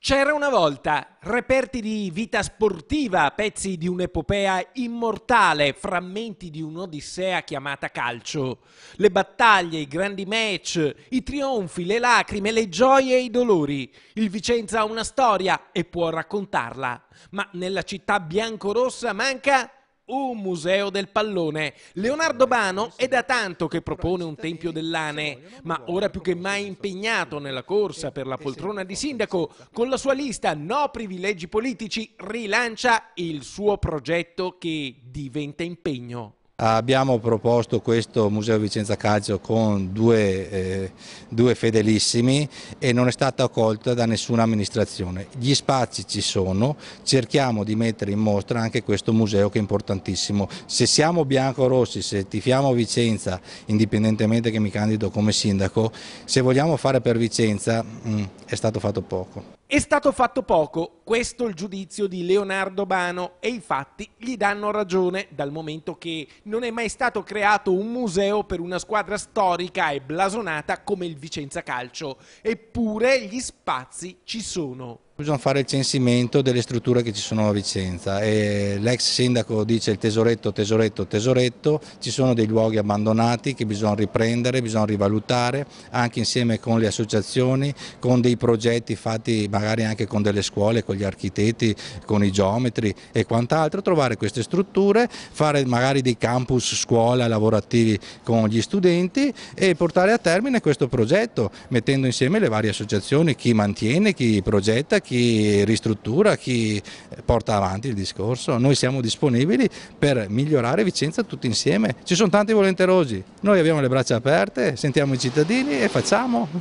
C'era una volta reperti di vita sportiva, pezzi di un'epopea immortale, frammenti di un'odissea chiamata calcio. Le battaglie, i grandi match, i trionfi, le lacrime, le gioie e i dolori. Il Vicenza ha una storia e può raccontarla, ma nella città biancorossa manca un museo del pallone. Leonardo Bano è da tanto che propone un tempio dell'Ane, ma ora più che mai impegnato nella corsa per la poltrona di sindaco, con la sua lista No privilegi politici rilancia il suo progetto che diventa impegno. Abbiamo proposto questo Museo Vicenza Calcio con due, eh, due, fedelissimi e non è stata accolta da nessuna amministrazione. Gli spazi ci sono, cerchiamo di mettere in mostra anche questo museo che è importantissimo. Se siamo bianco-rossi, se tifiamo Vicenza, indipendentemente che mi candido come sindaco, se vogliamo fare per Vicenza mh, mm, è stato fatto poco. È stato fatto poco, questo il giudizio di Leonardo Bano e i fatti gli danno ragione dal momento che non è mai stato creato un museo per una squadra storica e blasonata come il Vicenza Calcio, eppure gli spazi ci sono. Bisogna fare il censimento delle strutture che ci sono a Vicenza l'ex sindaco dice il tesoretto, tesoretto, tesoretto, ci sono dei luoghi abbandonati che bisogna riprendere, bisogna rivalutare anche insieme con le associazioni, con dei progetti fatti magari anche con delle scuole, con gli architetti, con i geometri e quant'altro, trovare queste strutture, fare magari dei campus scuola lavorativi con gli studenti e portare a termine questo progetto mettendo insieme le varie associazioni, chi mantiene, chi progetta, chi ristruttura, chi porta avanti il discorso. Noi siamo disponibili per migliorare Vicenza tutti insieme. Ci sono tanti volenterosi, noi abbiamo le braccia aperte, sentiamo i cittadini e facciamo.